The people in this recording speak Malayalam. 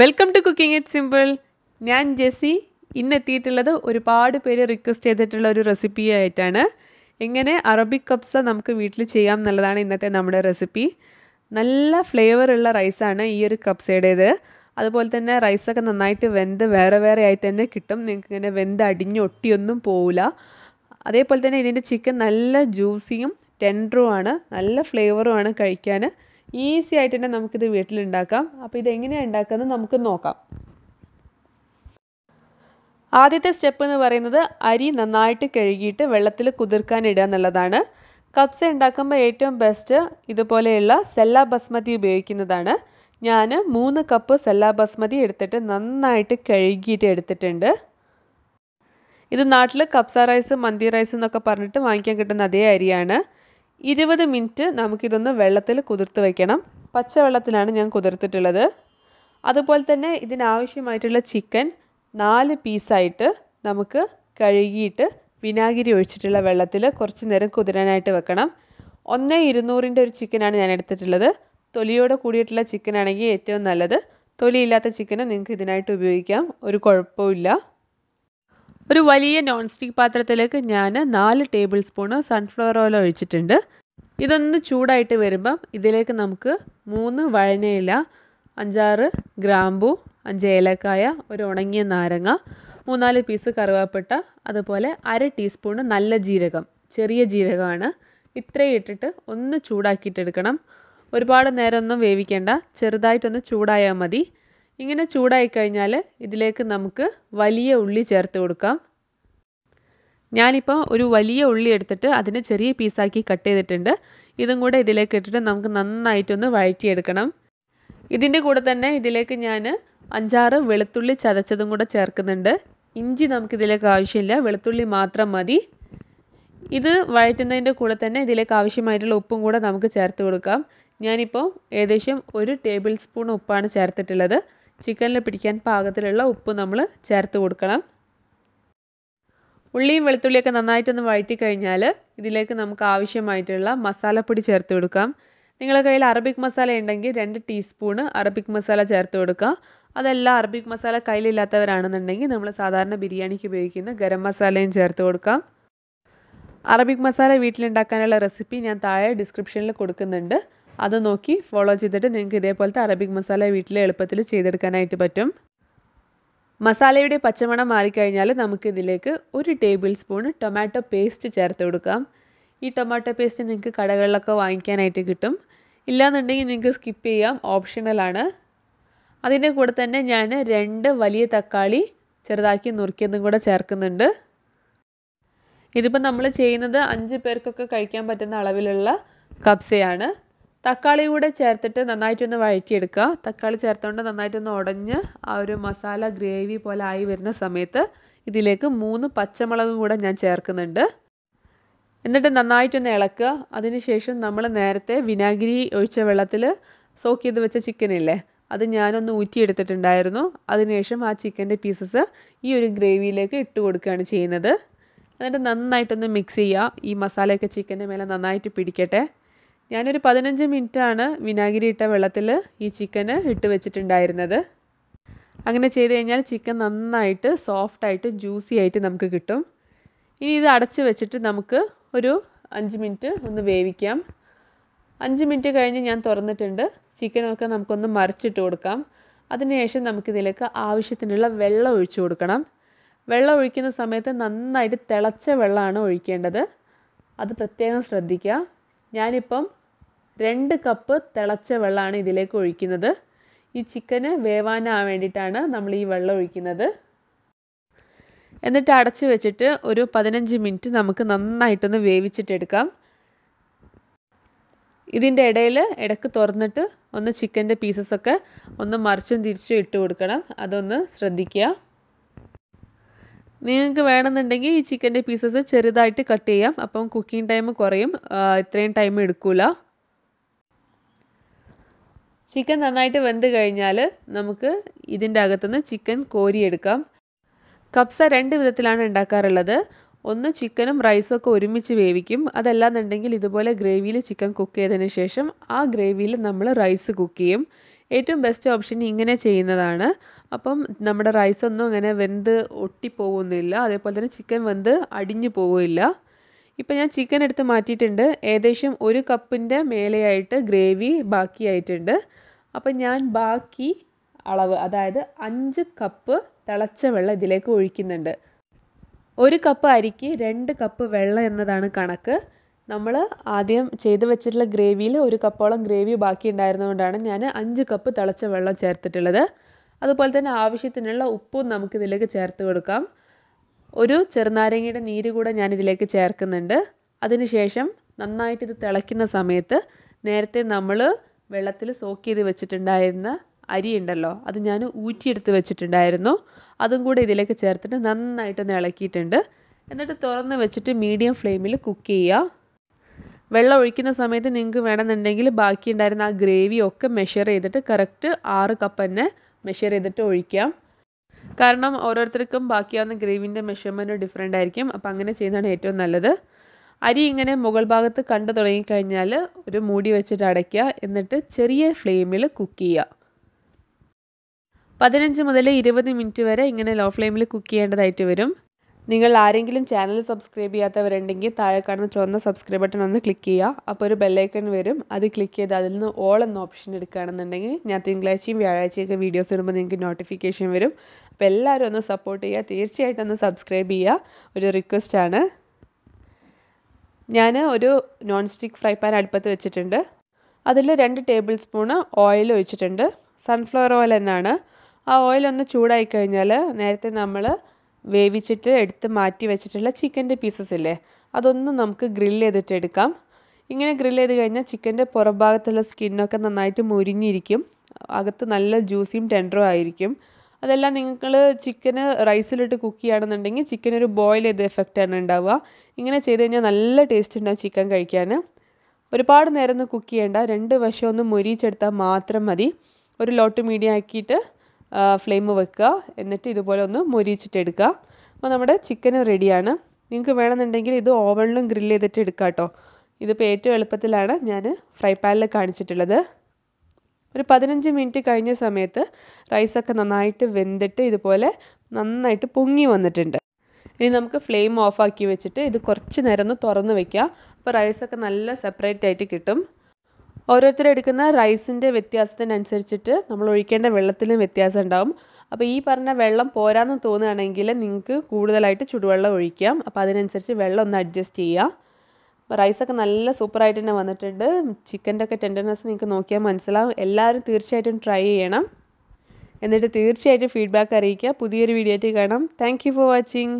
welcome to cooking it simple ഞാൻ ജെസ്സി ഇന്ന് എത്തിയിട്ടുള്ളത് ഒരുപാട് പേര് റിക്വസ്റ്റ് ചെയ്തിട്ടുള്ള ഒരു റെസിപ്പി ആയിട്ടാണ് എങ്ങനെ അറബിക് കപ്സ നമുക്ക് വീട്ടിൽ ചെയ്യാം എന്നുള്ളതാണ് ഇന്നത്തെ നമ്മുടെ റെസിപ്പി നല്ല ഫ്ലേവറുള്ള റൈസാണ് ഈ ഒരു കപ്സയുടേത് അതുപോലെ തന്നെ റൈസൊക്കെ നന്നായിട്ട് വെന്ത് വേറെ വേറെ ആയി തന്നെ കിട്ടും നിങ്ങൾക്ക് ഇങ്ങനെ വെന്ത് അടിഞ്ഞൊട്ടിയൊന്നും പോവില്ല അതേപോലെ തന്നെ ഇതിൻ്റെ ചിക്കൻ നല്ല ജ്യൂസിയും ടെൻഡറുമാണ് നല്ല ഫ്ലേവറുമാണ് കഴിക്കാൻ ഈസി ആയിട്ട് തന്നെ നമുക്കിത് വീട്ടിലുണ്ടാക്കാം അപ്പോൾ ഇത് എങ്ങനെയാണ് ഉണ്ടാക്കുന്നത് നമുക്ക് നോക്കാം ആദ്യത്തെ സ്റ്റെപ്പ് എന്ന് പറയുന്നത് അരി നന്നായിട്ട് കഴുകിയിട്ട് വെള്ളത്തിൽ കുതിർക്കാൻ ഇടുക എന്നുള്ളതാണ് കപ്സ ഉണ്ടാക്കുമ്പോൾ ഏറ്റവും ബെസ്റ്റ് ഇതുപോലെയുള്ള സെല്ല ബസ്മതി ഉപയോഗിക്കുന്നതാണ് ഞാൻ മൂന്ന് കപ്പ് സെല്ല ബസ്മതി എടുത്തിട്ട് നന്നായിട്ട് കഴുകിയിട്ട് എടുത്തിട്ടുണ്ട് ഇത് നാട്ടിൽ കപ്സ റൈസ് മന്തി റൈസ് എന്നൊക്കെ പറഞ്ഞിട്ട് വാങ്ങിക്കാൻ കിട്ടുന്ന അതേ അരിയാണ് ഇരുപത് മിനിറ്റ് നമുക്കിതൊന്ന് വെള്ളത്തിൽ കുതിർത്ത് വയ്ക്കണം പച്ചവെള്ളത്തിലാണ് ഞാൻ കുതിർത്തിട്ടുള്ളത് അതുപോലെ തന്നെ ഇതിനാവശ്യമായിട്ടുള്ള ചിക്കൻ നാല് പീസായിട്ട് നമുക്ക് കഴുകിയിട്ട് വിനാഗിരി ഒഴിച്ചിട്ടുള്ള വെള്ളത്തിൽ കുറച്ച് നേരം കുതിരാനായിട്ട് വെക്കണം ഒന്നേ ഇരുന്നൂറിൻ്റെ ഒരു ചിക്കനാണ് ഞാൻ എടുത്തിട്ടുള്ളത് തൊലിയോടെ കൂടിയിട്ടുള്ള ചിക്കൻ ആണെങ്കിൽ ഏറ്റവും നല്ലത് തൊലിയില്ലാത്ത ചിക്കന് നിങ്ങൾക്ക് ഇതിനായിട്ട് ഉപയോഗിക്കാം ഒരു ഇല്ല ഒരു വലിയ നോൺ സ്റ്റിക്ക് പാത്രത്തിലേക്ക് ഞാൻ നാല് ടേബിൾ സ്പൂണ് സൺഫ്ലവർ ഓയിൽ ഒഴിച്ചിട്ടുണ്ട് ഇതൊന്ന് ചൂടായിട്ട് വരുമ്പം ഇതിലേക്ക് നമുക്ക് മൂന്ന് വഴനയില അഞ്ചാറ് ഗ്രാമ്പു അഞ്ച് ഏലക്കായ ഒരു ഉണങ്ങിയ നാരങ്ങ മൂന്നാല് പീസ് കറുവാപ്പട്ട അതുപോലെ അര ടീസ്പൂണ് നല്ല ജീരകം ചെറിയ ജീരകമാണ് ഇത്രയും ഇട്ടിട്ട് ഒന്ന് ചൂടാക്കിയിട്ടെടുക്കണം ഒരുപാട് നേരമൊന്നും വേവിക്കേണ്ട ചെറുതായിട്ടൊന്ന് ചൂടായാൽ മതി ഇങ്ങനെ ചൂടായി കഴിഞ്ഞാൽ ഇതിലേക്ക് നമുക്ക് വലിയ ഉള്ളി ചേർത്ത് കൊടുക്കാം ഞാനിപ്പോൾ ഒരു വലിയ ഉള്ളി എടുത്തിട്ട് അതിനെ ചെറിയ പീസാക്കി കട്ട് ചെയ്തിട്ടുണ്ട് ഇതും കൂടെ ഇതിലേക്ക് ഇട്ടിട്ട് നമുക്ക് നന്നായിട്ടൊന്ന് വഴറ്റിയെടുക്കണം ഇതിൻ്റെ കൂടെ തന്നെ ഇതിലേക്ക് ഞാൻ അഞ്ചാറ് വെളുത്തുള്ളി ചതച്ചതും കൂടെ ചേർക്കുന്നുണ്ട് ഇഞ്ചി നമുക്കിതിലേക്ക് ആവശ്യമില്ല വെളുത്തുള്ളി മാത്രം മതി ഇത് വഴറ്റുന്നതിൻ്റെ കൂടെ തന്നെ ഇതിലേക്ക് ആവശ്യമായിട്ടുള്ള ഉപ്പും കൂടെ നമുക്ക് ചേർത്ത് കൊടുക്കാം ഞാനിപ്പോൾ ഏകദേശം ഒരു ടേബിൾ സ്പൂൺ ഉപ്പാണ് ചേർത്തിട്ടുള്ളത് ചിക്കനിൽ പിടിക്കാൻ പാകത്തിലുള്ള ഉപ്പ് നമ്മൾ ചേർത്ത് കൊടുക്കണം ഉള്ളിയും വെളുത്തുള്ളിയൊക്കെ നന്നായിട്ടൊന്ന് വഴറ്റി കഴിഞ്ഞാൽ ഇതിലേക്ക് നമുക്ക് ആവശ്യമായിട്ടുള്ള മസാലപ്പൊടി ചേർത്ത് കൊടുക്കാം നിങ്ങളുടെ കയ്യിൽ അറബിക് മസാല ഉണ്ടെങ്കിൽ രണ്ട് ടീസ്പൂണ് അറബിക് മസാല ചേർത്ത് കൊടുക്കുക അതല്ല അറബിക് മസാല കയ്യിലില്ലാത്തവരാണെന്നുണ്ടെങ്കിൽ നമ്മൾ സാധാരണ ബിരിയാണിക്ക് ഉപയോഗിക്കുന്ന ഗരം മസാലയും ചേർത്ത് കൊടുക്കാം അറബിക് മസാല വീട്ടിലുണ്ടാക്കാനുള്ള റെസിപ്പി ഞാൻ താഴെ ഡിസ്ക്രിപ്ഷനിൽ കൊടുക്കുന്നുണ്ട് അത് നോക്കി ഫോളോ ചെയ്തിട്ട് നിങ്ങൾക്ക് ഇതേപോലത്തെ അറബിക് മസാല വീട്ടിൽ എളുപ്പത്തിൽ ചെയ്തെടുക്കാനായിട്ട് പറ്റും മസാലയുടെ പച്ചമണം മാറിക്കഴിഞ്ഞാൽ നമുക്കിതിലേക്ക് ഒരു ടേബിൾ സ്പൂൺ ടൊമാറ്റോ പേസ്റ്റ് ചേർത്ത് കൊടുക്കാം ഈ ടൊമാറ്റോ പേസ്റ്റ് നിങ്ങൾക്ക് കടകളിലൊക്കെ വാങ്ങിക്കാനായിട്ട് കിട്ടും ഇല്ലാന്നുണ്ടെങ്കിൽ നിങ്ങൾക്ക് സ്കിപ്പ് ചെയ്യാം ഓപ്ഷണലാണ് അതിൻ്റെ കൂടെ തന്നെ ഞാൻ രണ്ട് വലിയ തക്കാളി ചെറുതാക്കി നുറുക്കിയതും കൂടെ ചേർക്കുന്നുണ്ട് ഇതിപ്പോൾ നമ്മൾ ചെയ്യുന്നത് അഞ്ച് പേർക്കൊക്കെ കഴിക്കാൻ പറ്റുന്ന അളവിലുള്ള കബ്സയാണ് തക്കാളി കൂടെ ചേർത്തിട്ട് നന്നായിട്ടൊന്ന് വഴറ്റിയെടുക്കുക തക്കാളി ചേർത്തുകൊണ്ട് നന്നായിട്ടൊന്ന് ഉടഞ്ഞ് ആ ഒരു മസാല ഗ്രേവി പോലെ ആയി വരുന്ന സമയത്ത് ഇതിലേക്ക് മൂന്ന് പച്ചമുളകും കൂടെ ഞാൻ ചേർക്കുന്നുണ്ട് എന്നിട്ട് നന്നായിട്ടൊന്ന് ഇളക്കുക അതിനുശേഷം നമ്മൾ നേരത്തെ വിനാഗിരി ഒഴിച്ച വെള്ളത്തിൽ സോക്ക് ചെയ്ത് വെച്ച ചിക്കനില്ലേ അത് ഞാനൊന്ന് ഊറ്റിയെടുത്തിട്ടുണ്ടായിരുന്നു അതിനുശേഷം ആ ചിക്കൻ്റെ പീസസ് ഈ ഒരു ഗ്രേവിയിലേക്ക് ഇട്ട് കൊടുക്കുകയാണ് ചെയ്യുന്നത് എന്നിട്ട് നന്നായിട്ടൊന്ന് മിക്സ് ചെയ്യുക ഈ മസാലയൊക്കെ ചിക്കൻ്റെ മേലെ നന്നായിട്ട് പിടിക്കട്ടെ ഞാനൊരു പതിനഞ്ച് മിനിറ്റാണ് വിനാഗിരി ഇട്ട വെള്ളത്തിൽ ഈ ചിക്കന് ഇട്ട് വെച്ചിട്ടുണ്ടായിരുന്നത് അങ്ങനെ ചെയ്ത് കഴിഞ്ഞാൽ ചിക്കൻ നന്നായിട്ട് സോഫ്റ്റായിട്ട് ജ്യൂസി ആയിട്ട് നമുക്ക് കിട്ടും ഇനി ഇത് അടച്ച് വെച്ചിട്ട് നമുക്ക് ഒരു അഞ്ച് മിനിറ്റ് ഒന്ന് വേവിക്കാം അഞ്ച് മിനിറ്റ് കഴിഞ്ഞ് ഞാൻ തുറന്നിട്ടുണ്ട് ചിക്കനൊക്കെ നമുക്കൊന്ന് മറിച്ചിട്ട് കൊടുക്കാം അതിനുശേഷം നമുക്കിതിലേക്ക് ആവശ്യത്തിനുള്ള വെള്ളം ഒഴിച്ചു കൊടുക്കണം വെള്ളം ഒഴിക്കുന്ന സമയത്ത് നന്നായിട്ട് തിളച്ച വെള്ളമാണ് ഒഴിക്കേണ്ടത് അത് പ്രത്യേകം ശ്രദ്ധിക്കുക ഞാനിപ്പം രണ്ട് കപ്പ് തിളച്ച വെള്ളമാണ് ഇതിലേക്ക് ഒഴിക്കുന്നത് ഈ ചിക്കന് വേവാനാൻ വേണ്ടിയിട്ടാണ് നമ്മൾ ഈ വെള്ളം ഒഴിക്കുന്നത് എന്നിട്ട് അടച്ച് വെച്ചിട്ട് ഒരു പതിനഞ്ച് മിനിറ്റ് നമുക്ക് നന്നായിട്ടൊന്ന് വേവിച്ചിട്ടെടുക്കാം ഇതിൻ്റെ ഇടയിൽ ഇടക്ക് തുറന്നിട്ട് ഒന്ന് ചിക്കൻ്റെ ഒക്കെ ഒന്ന് മറിച്ചും തിരിച്ചും ഇട്ട് കൊടുക്കണം അതൊന്ന് ശ്രദ്ധിക്കുക നിങ്ങൾക്ക് വേണമെന്നുണ്ടെങ്കിൽ ഈ ചിക്കൻ്റെ പീസസ് ചെറുതായിട്ട് കട്ട് ചെയ്യാം അപ്പം കുക്കിംഗ് ടൈം കുറയും ഇത്രയും ടൈം എടുക്കില്ല ചിക്കൻ നന്നായിട്ട് വെന്ത് കഴിഞ്ഞാൽ നമുക്ക് ഇതിൻ്റെ അകത്തുനിന്ന് ചിക്കൻ കോരിയെടുക്കാം കപ്സ രണ്ട് വിധത്തിലാണ് ഉണ്ടാക്കാറുള്ളത് ഒന്ന് ചിക്കനും റൈസും ഒക്കെ ഒരുമിച്ച് വേവിക്കും അതല്ലാന്നുണ്ടെങ്കിൽ ഇതുപോലെ ഗ്രേവിയിൽ ചിക്കൻ കുക്ക് ചെയ്തതിന് ശേഷം ആ ഗ്രേവിയിൽ നമ്മൾ റൈസ് കുക്ക് ചെയ്യും ഏറ്റവും ബെസ്റ്റ് ഓപ്ഷൻ ഇങ്ങനെ ചെയ്യുന്നതാണ് അപ്പം നമ്മുടെ റൈസ് ഒന്നും അങ്ങനെ വെന്ത് ഒട്ടിപ്പോകുന്നില്ല അതേപോലെ തന്നെ ചിക്കൻ വെന്ത് അടിഞ്ഞു പോകില്ല ഇപ്പം ഞാൻ ചിക്കൻ എടുത്ത് മാറ്റിയിട്ടുണ്ട് ഏകദേശം ഒരു കപ്പിൻ്റെ മേലെയായിട്ട് ഗ്രേവി ബാക്കിയായിട്ടുണ്ട് അപ്പം ഞാൻ ബാക്കി അളവ് അതായത് അഞ്ച് കപ്പ് തിളച്ച വെള്ളം ഇതിലേക്ക് ഒഴിക്കുന്നുണ്ട് ഒരു കപ്പ് അരിക്ക് രണ്ട് കപ്പ് വെള്ളം എന്നതാണ് കണക്ക് നമ്മൾ ആദ്യം ചെയ്ത് വെച്ചിട്ടുള്ള ഗ്രേവിയിൽ ഒരു കപ്പോളം ഗ്രേവി ബാക്കി ഉണ്ടായിരുന്നതുകൊണ്ടാണ് ഞാൻ അഞ്ച് കപ്പ് തിളച്ച വെള്ളം ചേർത്തിട്ടുള്ളത് അതുപോലെ തന്നെ ആവശ്യത്തിനുള്ള ഉപ്പും നമുക്ക് ഇതിലേക്ക് ചേർത്ത് കൊടുക്കാം ഒരു ചെറുനാരങ്ങയുടെ നീര് കൂടെ ഞാൻ ഇതിലേക്ക് ചേർക്കുന്നുണ്ട് അതിനുശേഷം നന്നായിട്ട് ഇത് തിളയ്ക്കുന്ന സമയത്ത് നേരത്തെ നമ്മൾ വെള്ളത്തിൽ സോക്ക് ചെയ്ത് വെച്ചിട്ടുണ്ടായിരുന്ന അരി ഉണ്ടല്ലോ അത് ഞാൻ ഊറ്റിയെടുത്ത് വെച്ചിട്ടുണ്ടായിരുന്നു അതും കൂടെ ഇതിലേക്ക് ചേർത്തിട്ട് നന്നായിട്ടൊന്ന് ഇളക്കിയിട്ടുണ്ട് എന്നിട്ട് തുറന്ന് വെച്ചിട്ട് മീഡിയം ഫ്ലെയിമിൽ കുക്ക് ചെയ്യുക വെള്ളം ഒഴിക്കുന്ന സമയത്ത് നിങ്ങൾക്ക് വേണമെന്നുണ്ടെങ്കിൽ ബാക്കി ഉണ്ടായിരുന്ന ആ ഗ്രേവി ഒക്കെ മെഷർ ചെയ്തിട്ട് കറക്റ്റ് ആറ് കപ്പ് തന്നെ മെഷർ ചെയ്തിട്ട് ഒഴിക്കാം കാരണം ഓരോരുത്തർക്കും ബാക്കിയാവുന്ന ഗ്രേവിൻ്റെ മെഷർമെൻറ്റ് ഡിഫറെൻ്റ് ആയിരിക്കും അപ്പോൾ അങ്ങനെ ചെയ്യുന്നതാണ് ഏറ്റവും നല്ലത് അരി ഇങ്ങനെ മുകൾ ഭാഗത്ത് കണ്ടു തുടങ്ങിക്കഴിഞ്ഞാൽ ഒരു മൂടി വെച്ചിട്ട് അടയ്ക്കുക എന്നിട്ട് ചെറിയ ഫ്ലെയിമിൽ കുക്ക് ചെയ്യുക പതിനഞ്ച് മുതൽ ഇരുപത് മിനിറ്റ് വരെ ഇങ്ങനെ ലോ ഫ്ലെയിമിൽ കുക്ക് ചെയ്യേണ്ടതായിട്ട് വരും നിങ്ങൾ ആരെങ്കിലും ചാനൽ സബ്സ്ക്രൈബ് ചെയ്യാത്തവരുണ്ടെങ്കിൽ താഴെ കാണുന്ന ചുവന്ന സബ്സ്ക്രൈബ് ബട്ടൺ ഒന്ന് ക്ലിക്ക് ചെയ്യുക അപ്പോൾ ഒരു ബെല്ലൈക്കൺ വരും അത് ക്ലിക്ക് ചെയ്ത് അതിൽ നിന്ന് ഓൾ എന്ന ഓപ്ഷൻ എടുക്കുകയാണെന്നുണ്ടെങ്കിൽ ഞാൻ തിങ്കളാഴ്ചയും വ്യാഴാഴ്ചയൊക്കെ വീഡിയോസ് ഇടുമ്പോൾ നിങ്ങൾക്ക് നോട്ടിഫിക്കേഷൻ വരും അപ്പോൾ എല്ലാവരും ഒന്ന് സപ്പോർട്ട് ചെയ്യുക തീർച്ചയായിട്ടും ഒന്ന് സബ്സ്ക്രൈബ് ചെയ്യുക ഒരു റിക്വസ്റ്റാണ് ഞാൻ ഒരു നോൺ സ്റ്റിക്ക് ഫ്രൈ പാൻ അടുപ്പത്ത് വെച്ചിട്ടുണ്ട് അതിൽ രണ്ട് ടേബിൾ സ്പൂണ് ഓയിൽ ഒഴിച്ചിട്ടുണ്ട് സൺഫ്ലവർ ഓയിൽ തന്നെയാണ് ആ ഓയിൽ ഒന്ന് ചൂടായി കഴിഞ്ഞാൽ നേരത്തെ നമ്മൾ വേവിച്ചിട്ട് എടുത്ത് മാറ്റി വെച്ചിട്ടുള്ള ചിക്കൻ്റെ പീസസ് ഇല്ലേ അതൊന്നും നമുക്ക് ഗ്രിൽ ചെയ്തിട്ട് എടുക്കാം ഇങ്ങനെ ഗ്രിൽ ചെയ്ത് കഴിഞ്ഞാൽ ചിക്കൻ്റെ പുറഭാഗത്തുള്ള സ്കിന്നൊക്കെ നന്നായിട്ട് മുരിഞ്ഞിരിക്കും അകത്ത് നല്ല ജ്യൂസിയും ടെൻഡറും ആയിരിക്കും അതെല്ലാം നിങ്ങൾ ചിക്കന് റൈസിലിട്ട് കുക്ക് ചെയ്യുകയാണെന്നുണ്ടെങ്കിൽ ചിക്കൻ ഒരു ബോയിൽ ചെയ്ത എഫക്റ്റാണ് ഉണ്ടാവുക ഇങ്ങനെ ചെയ്ത് കഴിഞ്ഞാൽ നല്ല ടേസ്റ്റ് ഉണ്ടാവും ചിക്കൻ കഴിക്കാൻ ഒരുപാട് നേരം ഒന്നും കുക്ക് ചെയ്യേണ്ട രണ്ട് വശം ഒന്ന് മുരിച്ചെടുത്താൽ മാത്രം മതി ഒരു ലോട്ട് മീഡിയം ആക്കിയിട്ട് ഫ്ലെയിം വെക്കുക എന്നിട്ട് ഇതുപോലെ ഒന്ന് മൊരിച്ചിട്ടെടുക്കുക അപ്പോൾ നമ്മുടെ ചിക്കൻ റെഡിയാണ് നിങ്ങൾക്ക് വേണമെന്നുണ്ടെങ്കിൽ ഇത് ഓവണിലും ഗ്രില്ല് ചെയ്തിട്ട് എടുക്കുക കേട്ടോ ഇതിപ്പോൾ ഏറ്റവും എളുപ്പത്തിലാണ് ഞാൻ ഫ്രൈ പാനിൽ കാണിച്ചിട്ടുള്ളത് ഒരു പതിനഞ്ച് മിനിറ്റ് കഴിഞ്ഞ സമയത്ത് റൈസൊക്കെ നന്നായിട്ട് വെന്തിട്ട് ഇതുപോലെ നന്നായിട്ട് പൊങ്ങി വന്നിട്ടുണ്ട് ഇനി നമുക്ക് ഫ്ലെയിം ഓഫാക്കി വെച്ചിട്ട് ഇത് കുറച്ച് നേരം ഒന്ന് തുറന്ന് വയ്ക്കുക അപ്പോൾ റൈസൊക്കെ നല്ല സെപ്പറേറ്റ് ആയിട്ട് കിട്ടും ഓരോരുത്തർ എടുക്കുന്ന റൈസിൻ്റെ വ്യത്യാസത്തിനനുസരിച്ചിട്ട് നമ്മൾ ഒഴിക്കേണ്ട വെള്ളത്തിലും വ്യത്യാസം ഉണ്ടാകും അപ്പോൾ ഈ പറഞ്ഞ വെള്ളം പോരാന്ന് തോന്നുകയാണെങ്കിൽ നിങ്ങൾക്ക് കൂടുതലായിട്ട് ചുടുവെള്ളം ഒഴിക്കാം അപ്പോൾ അതിനനുസരിച്ച് വെള്ളം ഒന്ന് അഡ്ജസ്റ്റ് ചെയ്യുക അപ്പോൾ റൈസൊക്കെ നല്ല സൂപ്പറായിട്ട് തന്നെ വന്നിട്ടുണ്ട് ചിക്കൻ്റെ ഒക്കെ ടെൻഡർനെസ് നിങ്ങൾക്ക് നോക്കിയാൽ മനസ്സിലാവും എല്ലാവരും തീർച്ചയായിട്ടും ട്രൈ ചെയ്യണം എന്നിട്ട് തീർച്ചയായിട്ടും ഫീഡ്ബാക്ക് അറിയിക്കുക പുതിയൊരു വീഡിയോ ആയിട്ട് കാണാം താങ്ക് ഫോർ വാച്ചിങ്